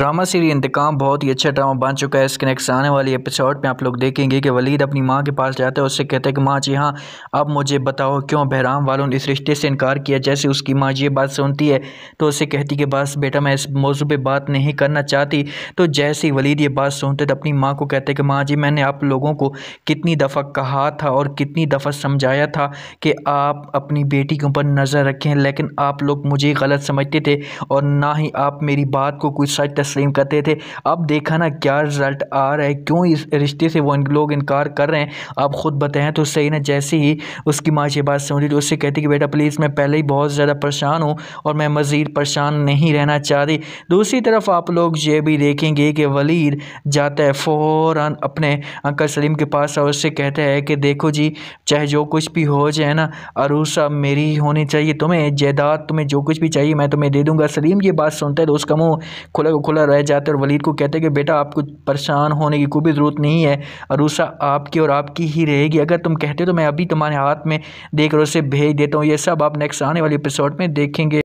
drama सीरी इंतकाम बहुत ही अच्छा ड्रामा बन चुका है इसके नेक्स्ट आने वाली एपिसोड में आप लोग देखेंगे कि वलीद अपनी माँ के पास जाता है उससे कहते हैं कि माँ जी हाँ अब मुझे बताओ क्यों बहराम वालों ने इस रिश्ते से इनकार किया जैसे उसकी माँ ये बात सुनती है तो उससे कहती कि बस बेटा मैं इस मौजू पर बात नहीं करना चाहती तो जैसे ही वलीद ये बात सुनते तो अपनी माँ को कहते कि माँ जी मैंने आप लोगों को कितनी दफ़ा कहा था और कितनी दफ़ा समझाया था कि आप अपनी बेटी के ऊपर नज़र रखें लेकिन आप लोग मुझे गलत समझते थे और ना ही आप मेरी बात को कोई सच स्ट्रीम करते थे अब देखा ना क्या रिज़ल्ट आ रहा है क्यों इस रिश्ते से वो लोग इनकार कर रहे हैं आप ख़ुद बताएं तो सही ना जैसे ही उसकी माँ ये बात समझ ली तो उससे कहती कि बेटा प्लीज़ मैं पहले ही बहुत ज़्यादा परेशान हूँ और मैं मज़ीद परेशान नहीं रहना चाह रही दूसरी तरफ आप लोग ये भी देखेंगे कि वलीद जाता है फ़ौर अपने अंकल सलीम के पास और उससे कहता है कि देखो जी चाहे जो कुछ भी हो जाए ना अरूसा मेरी मेरी होनी चाहिए तुम्हें जायदाद तुम्हें जो कुछ भी चाहिए मैं तुम्हें दे दूँगा सलीम ये बात सुनता है तो उसका मुँह खुला खुला थोड़ा रह जाते और वलीद को कहते कि बेटा आपको परेशान होने की कोई भी ज़रूरत नहीं है अरूसा आपकी और आपकी ही रहेगी अगर तुम कहते हो तो मैं अभी तुम्हारे हाथ में देख रहा उसे भेज देता हूँ ये सब आप नेक्स्ट आने वाले एपिसोड में देखेंगे